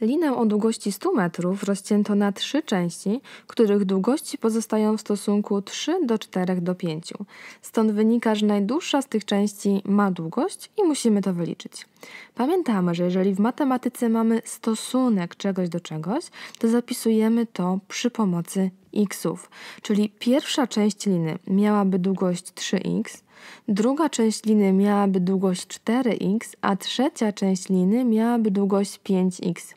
Linę o długości 100 metrów rozcięto na trzy części, których długości pozostają w stosunku 3 do 4 do 5. Stąd wynika, że najdłuższa z tych części ma długość i musimy to wyliczyć. Pamiętamy, że jeżeli w matematyce mamy stosunek czegoś do czegoś, to zapisujemy to przy pomocy xów. Czyli pierwsza część liny miałaby długość 3x, Druga część liny miałaby długość 4x, a trzecia część liny miałaby długość 5x.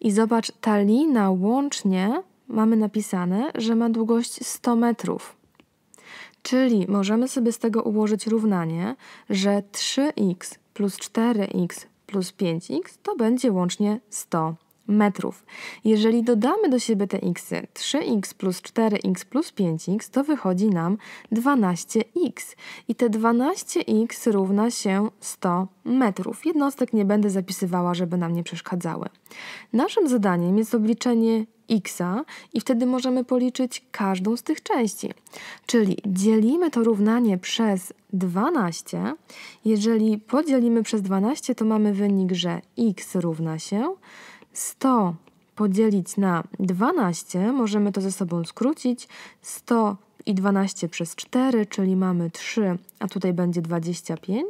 I zobacz, ta lina łącznie mamy napisane, że ma długość 100 metrów. Czyli możemy sobie z tego ułożyć równanie, że 3x plus 4x plus 5x to będzie łącznie 100 metrów. Jeżeli dodamy do siebie te x, 3x plus 4x plus 5x, to wychodzi nam 12x. I te 12x równa się 100 metrów. Jednostek nie będę zapisywała, żeby nam nie przeszkadzały. Naszym zadaniem jest obliczenie x i wtedy możemy policzyć każdą z tych części. Czyli dzielimy to równanie przez 12. Jeżeli podzielimy przez 12, to mamy wynik, że x równa się 100 podzielić na 12, możemy to ze sobą skrócić. 100 i 12 przez 4, czyli mamy 3, a tutaj będzie 25,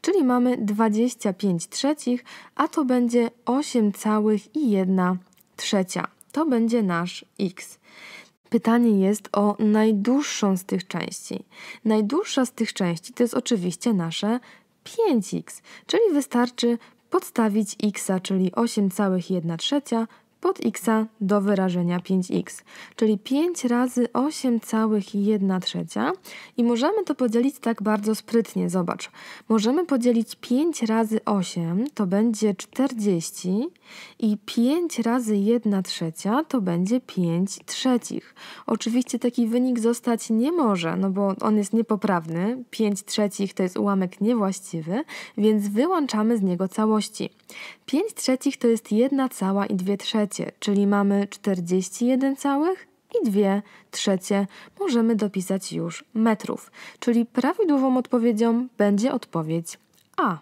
czyli mamy 25 trzecich, a to będzie 8,1 trzecia. To będzie nasz x. Pytanie jest o najdłuższą z tych części. Najdłuższa z tych części to jest oczywiście nasze 5x, czyli wystarczy podstawić x, czyli 8,1 trzecia, pod x do wyrażenia 5x, czyli 5 razy 8,1 trzecia i możemy to podzielić tak bardzo sprytnie, zobacz. Możemy podzielić 5 razy 8, to będzie 40, i 5 razy 1 trzecia to będzie 5 trzecich. Oczywiście taki wynik zostać nie może, no bo on jest niepoprawny. 5 trzecich to jest ułamek niewłaściwy, więc wyłączamy z niego całości. 5 trzecich to jest 1 cała i 2 trzecie, czyli mamy 41 całych i 2 trzecie możemy dopisać już metrów, czyli prawidłową odpowiedzią będzie odpowiedź A.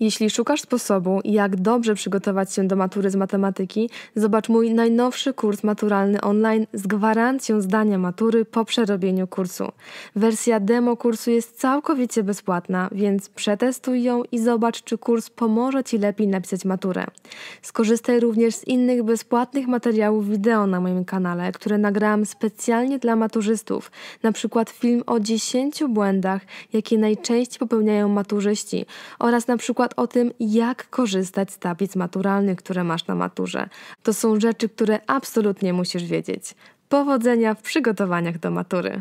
Jeśli szukasz sposobu, jak dobrze przygotować się do matury z matematyki, zobacz mój najnowszy kurs maturalny online z gwarancją zdania matury po przerobieniu kursu. Wersja demo kursu jest całkowicie bezpłatna, więc przetestuj ją i zobacz, czy kurs pomoże Ci lepiej napisać maturę. Skorzystaj również z innych bezpłatnych materiałów wideo na moim kanale, które nagrałam specjalnie dla maturzystów, na przykład film o 10 błędach, jakie najczęściej popełniają maturzyści oraz na przykład przykład o tym, jak korzystać z tablic maturalnych, które masz na maturze. To są rzeczy, które absolutnie musisz wiedzieć. Powodzenia w przygotowaniach do matury!